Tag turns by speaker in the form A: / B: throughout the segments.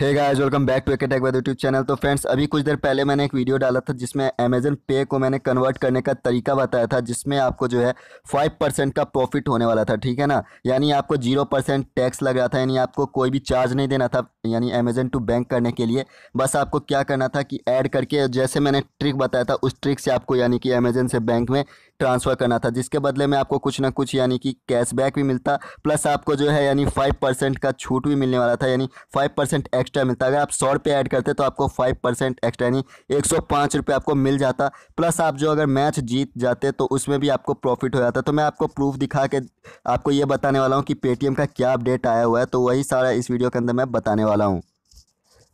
A: hey guys welcome back to AK Tech Ved YouTube channel तो friends अभी कुछ देर पहले मैंने एक वीडियो डाला था जिसमें अमेजन पे को मैंने कन्वर्ट करने का तरीका बताया था जिसमें आपको जो है फाइव परसेंट का प्रॉफिट होने वाला था ठीक है ना यानी आपको जीरो परसेंट टैक्स लग रहा था यानी आपको कोई भी चार्ज नहीं देना था यानी अमेजन टू बैंक करने के लिए बस आपको क्या करना था कि ऐड करके जैसे मैंने ट्रिक बताया था उस ट्रिक से आपको यानी कि अमेजन से बैंक में ट्रांसफ़र करना था जिसके बदले में आपको कुछ ना कुछ यानी कि कैशबैक भी मिलता प्लस आपको जो है यानी फाइव परसेंट का छूट भी मिलने वाला था यानी फाइव परसेंट एक्स्ट्रा मिलता अगर आप सौ रुपये ऐड करते तो आपको फाइव परसेंट एक्स्ट्रा यानी एक सौ पाँच रुपये आपको मिल जाता प्लस आप जो अगर मैच जीत जाते तो उसमें भी आपको प्रॉफिट हो जाता तो मैं आपको प्रूफ दिखा के आपको ये बताने वाला हूँ कि पेटीएम का क्या अपडेट आया हुआ है तो वही सारा इस वीडियो के अंदर मैं बताने वाला हूँ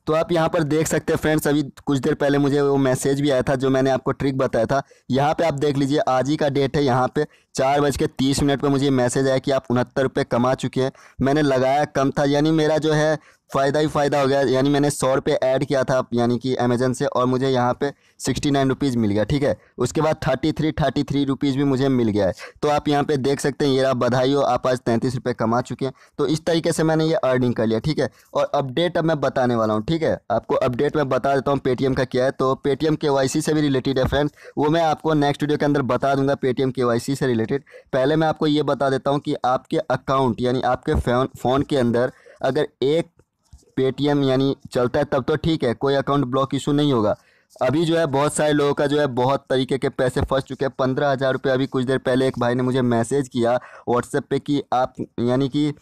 A: तो आप यहाँ पर देख सकते हैं फ्रेंड्स अभी कुछ देर पहले मुझे वो मैसेज भी आया था जो मैंने आपको ट्रिक बताया था यहाँ पे आप देख लीजिए आज ही का डेट है यहाँ पे चार बज के तीस मिनट पर मुझे मैसेज आया कि आप उनहत्तर रुपये कमा चुके हैं मैंने लगाया कम था यानी मेरा जो है फ़ायदा ही फ़ायदा हो गया यानी मैंने सौ रुपये ऐड किया था यानी कि अमेजन से और मुझे यहाँ पे सिक्सटी नाइन रुपीज़ मिल गया ठीक है उसके बाद thirty three thirty three rupees भी मुझे मिल गया है तो आप यहाँ पे देख सकते हैं ये आप बधाई हो आप आज तैंतीस रुपये कमा चुके हैं तो इस तरीके से मैंने ये अर्निंग कर लिया ठीक है और अपडेट अब मैं बताने वाला हूँ ठीक है आपको अपडेट मैं बता देता हूँ पेटीएम का क्या है तो पेटीएम के से भी रिलेटेड है फ्रेंड्स वो मैं आपको नेक्स्ट वीडियो के अंदर बता दूंगा पेटीएम के से रिलेटेड पहले मैं आपको ये बता देता हूँ कि आपके अकाउंट यानी आपके फ़ोन के अंदर अगर एक पेटीएम यानी चलता है तब तो ठीक है कोई अकाउंट ब्लॉक इशू नहीं होगा अभी जो है बहुत सारे लोगों का जो है बहुत तरीके के पैसे फंस चुके हैं पंद्रह हज़ार रुपये अभी कुछ देर पहले एक भाई ने मुझे मैसेज किया व्हाट्सएप पे कि आप यानी कि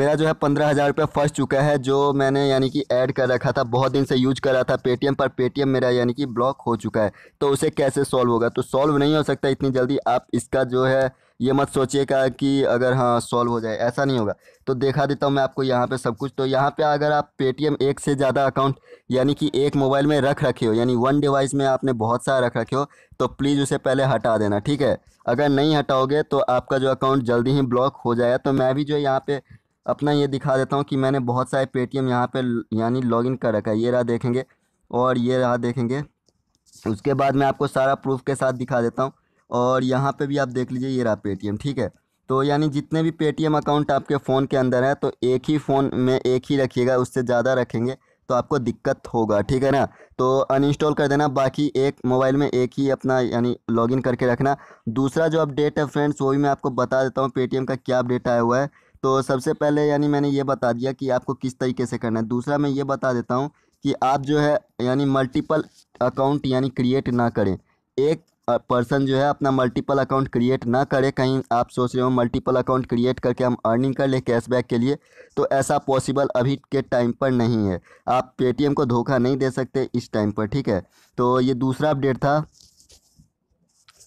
A: मेरा जो है पंद्रह हज़ार रुपये फंस चुका है जो मैंने यानी कि ऐड कर रखा था बहुत दिन से यूज कर रहा था पेटीएम पर पेटीएम मेरा यानी कि ब्लॉक हो चुका है तो उसे कैसे सॉल्व होगा तो सॉल्व नहीं हो सकता इतनी जल्दी आप इसका जो है ये मत सोचिएगा कि अगर हाँ सॉल्व हो जाए ऐसा नहीं होगा तो देखा देता हूँ मैं आपको यहाँ पे सब कुछ तो यहाँ पे अगर आप पेटीएम एक से ज़्यादा अकाउंट यानी कि एक मोबाइल में रख रखे हो यानी वन डिवाइस में आपने बहुत सारा रख रखे हो तो प्लीज़ उसे पहले हटा देना ठीक है अगर नहीं हटाओगे तो आपका जो अकाउंट जल्दी ही ब्लॉक हो जाएगा तो मैं भी जो यहाँ पर अपना ये दिखा देता हूँ कि मैंने बहुत सारे पेटीएम यहाँ पर यानी इन कर रखा है ये रहा देखेंगे और ये रहा देखेंगे उसके बाद मैं आपको सारा प्रूफ के साथ दिखा देता हूँ और यहाँ पे भी आप देख लीजिए ये रहा पेटीएम ठीक है तो यानी जितने भी पेटीएम अकाउंट आपके फ़ोन के अंदर है तो एक ही फ़ोन में एक ही रखिएगा उससे ज़्यादा रखेंगे तो आपको दिक्कत होगा ठीक है ना तो अनइंस्टॉल कर देना बाकी एक मोबाइल में एक ही अपना यानी लॉगिन करके रखना दूसरा जो अपडेट है फ्रेंड्स वो भी मैं आपको बता देता हूँ पेटीएम का क्या अपडेट आया हुआ है तो सबसे पहले यानी मैंने ये बता दिया कि आपको किस तरीके से करना है दूसरा मैं ये बता देता हूँ कि आप जो है यानी मल्टीपल अकाउंट यानी क्रिएट ना करें एक पर्सन जो है अपना मल्टीपल अकाउंट क्रिएट ना करे कहीं आप सोच रहे हो मल्टीपल अकाउंट क्रिएट करके हम अर्निंग कर ले कैशबैक के लिए तो ऐसा पॉसिबल अभी के टाइम पर नहीं है आप पेटीएम को धोखा नहीं दे सकते इस टाइम पर ठीक है तो ये दूसरा अपडेट था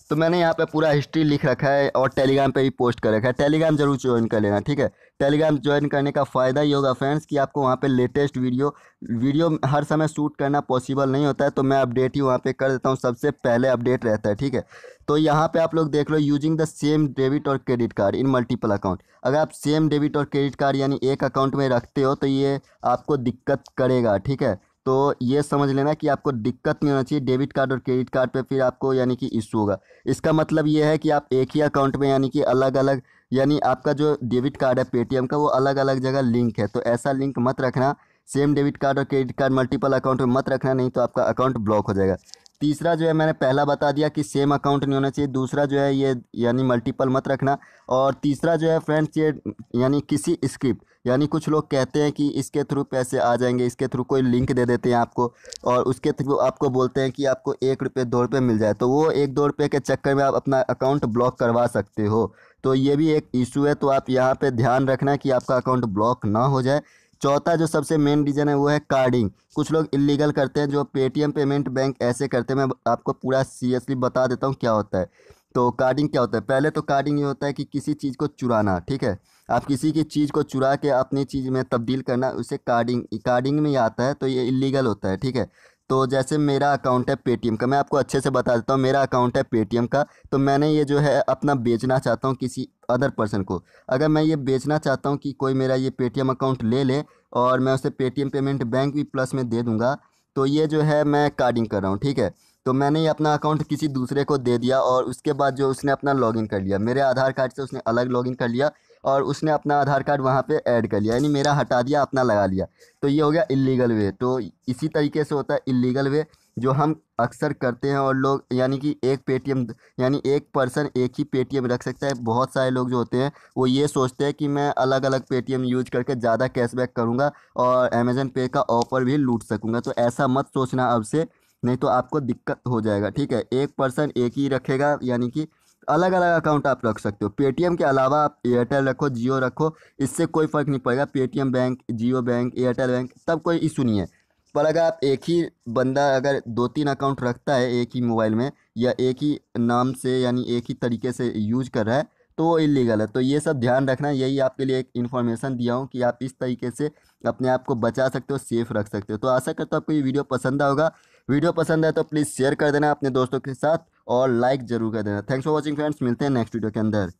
A: तो मैंने यहाँ पे पूरा हिस्ट्री लिख रखा है और टेलीग्राम पे भी पोस्ट कर रखा है टेलीग्राम जरूर ज्वाइन कर लेना ठीक है टेलीग्राम ज्वाइन करने का फ़ायदा ये होगा फ्रेंड्स कि आपको वहाँ पे लेटेस्ट वीडियो वीडियो हर समय शूट करना पॉसिबल नहीं होता है तो मैं अपडेट ही वहाँ पे कर देता हूँ सबसे पहले अपडेट रहता है ठीक है तो यहाँ पे आप लोग देख लो यूजिंग द सेम डेबिट और credit card in multiple account अगर आप सेम डेबिट और क्रेडिट कार्ड यानी एक अकाउंट में रखते हो तो ये आपको दिक्कत करेगा ठीक है तो ये समझ लेना कि आपको दिक्कत नहीं होना चाहिए डेबिट कार्ड और क्रेडिट कार्ड पे फिर आपको यानी कि इशू होगा इसका मतलब ये है कि आप एक ही अकाउंट में यानी कि अलग अलग यानी आपका जो डेबिट कार्ड है पेटीएम का वो अलग अलग जगह लिंक है तो ऐसा लिंक मत रखना सेम डेबिट कार्ड और क्रेडिट कार्ड मल्टीपल अकाउंट में मत रखना नहीं तो आपका अकाउंट ब्लॉक हो जाएगा तीसरा जो है मैंने पहला बता दिया कि सेम अकाउंट नहीं होना चाहिए दूसरा जो है ये यानी मल्टीपल मत रखना और तीसरा जो है फ्रेंड्स ये यानी किसी स्क्रिप्ट यानी कुछ लोग कहते हैं कि इसके थ्रू पैसे आ जाएंगे इसके थ्रू कोई लिंक दे देते हैं आपको और उसके थ्रू आपको बोलते हैं कि आपको एक रुपये दो रुपये मिल जाए तो वो एक दो रुपये के चक्कर में आप अपना अकाउंट ब्लॉक करवा सकते हो तो ये भी एक इशू है तो आप यहाँ पर ध्यान रखना कि आपका अकाउंट ब्लॉक ना हो जाए चौथा जो सबसे मेन रीज़न है वो है कार्डिंग कुछ लोग इलीगल करते हैं जो पेटीएम पेमेंट बैंक ऐसे करते हैं मैं आपको पूरा सीरियसली बता देता हूँ क्या होता है तो कार्डिंग क्या होता है पहले तो कार्डिंग ये होता है कि किसी चीज़ को चुराना ठीक है आप किसी की चीज़ को चुरा के अपनी चीज़ में तब्दील करना उसे कार्डिंग कार्डिंग में आता है तो ये इलीगल होता है ठीक है तो जैसे मेरा अकाउंट है पेटीएम का मैं आपको अच्छे से बता देता हूँ मेरा अकाउंट है पेटीएम का तो मैंने ये जो है अपना बेचना चाहता हूँ किसी अदर पर्सन को अगर मैं ये बेचना चाहता हूँ कि कोई मेरा ये पेटीएम अकाउंट ले ले और मैं उसे पेटीएम पेमेंट बैंक भी प्लस में दे दूँगा तो ये जो है मैं कार्डिंग कर रहा हूँ ठीक है तो मैंने ये अपना अकाउंट किसी दूसरे को दे दिया और उसके बाद जो उसने अपना लॉगिन कर लिया मेरे आधार कार्ड से उसने अलग लॉगिन कर लिया और उसने अपना आधार कार्ड वहाँ पे ऐड कर लिया यानी मेरा हटा दिया अपना लगा लिया तो ये हो गया इलीगल वे तो इसी तरीके से होता है इलीगल वे जो हम अक्सर करते हैं और लोग यानी कि एक पेटीएम यानी एक पर्सन एक ही पेटीएम रख सकता है बहुत सारे लोग जो होते हैं वो ये सोचते हैं कि मैं अलग अलग पेटीएम यूज करके ज़्यादा कैशबैक करूँगा और अमेज़न पे का ऑफर भी लूट सकूँगा तो ऐसा मत सोचना अब से नहीं तो आपको दिक्कत हो जाएगा ठीक है एक पर्सन एक ही रखेगा यानी कि अलग अलग अकाउंट आप रख सकते हो पेटीएम के अलावा आप एयरटेल रखो जियो रखो इससे कोई फ़र्क नहीं पड़ेगा Paytm bank Jio bank Airtel bank तब कोई इशू नहीं है पर अगर आप एक ही बंदा अगर दो तीन अकाउंट रखता है एक ही मोबाइल में या एक ही नाम से यानी एक ही तरीके से यूज कर रहा है तो वो इलीगल है तो ये सब ध्यान रखना यही आपके लिए एक इन्फॉर्मेशन दिया हूँ कि आप इस तरीके से अपने आप को बचा सकते हो सेफ रख सकते हो तो आशा करता हूँ आपको ये वीडियो पसंद आएगा वीडियो पसंद है तो प्लीज़ शेयर कर देना अपने दोस्तों के साथ और लाइक जरूर कर देना थैंक्स फॉर वॉचिंग फ्रेंड्स मिलते हैं नेक्स्ट वीडियो के अंदर